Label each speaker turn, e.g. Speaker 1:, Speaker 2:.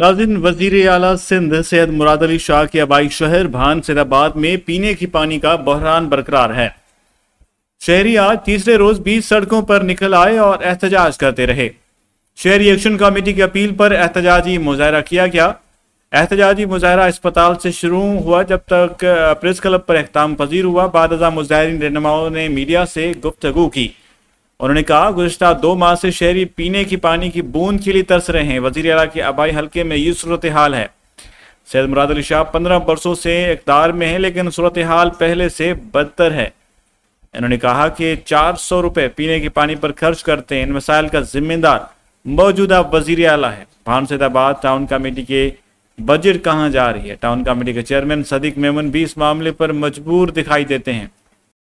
Speaker 1: नाजिन वजीर अला सिंध सैद मुराद अली शाह के आबाई शहर भान सैदाबाद में पीने के पानी का बहरान बरकरार है शहरी आज तीसरे रोज भी सड़कों पर निकल आए और एहतजाज करते रहे शहरी एक्शन कमेटी की अपील पर एहतजाजी मुजाहरा किया गया एहतजाजी मुजाहरा अस्पताल से शुरू हुआ जब तक प्रेस क्लब पर अख्ताम पजीर हुआ बाद मुजाहरीन रहनुमाओं ने मीडिया से गुफ्तगु की उन्होंने कहा गुजशत दो माह से शहरी पीने की पानी की बूंद के लिए तरस रहे हैं वजीर अला के आबाई हल्के में ये सूरत हाल है सैद मुराद अली शाह पंद्रह बरसों से इकदार में है लेकिन सूरत हाल पहले से बदतर है इन्होंने कहा कि चार सौ रुपये पीने के पानी पर खर्च करते हैं इन मसाइल का जिम्मेदार मौजूदा वजीर अला है भान सैदाबाद टाउन कमेटी के बजट कहाँ जा रही है टाउन कमेटी के चेयरमैन सदीक मेमन भी इस मामले पर मजबूर दिखाई देते हैं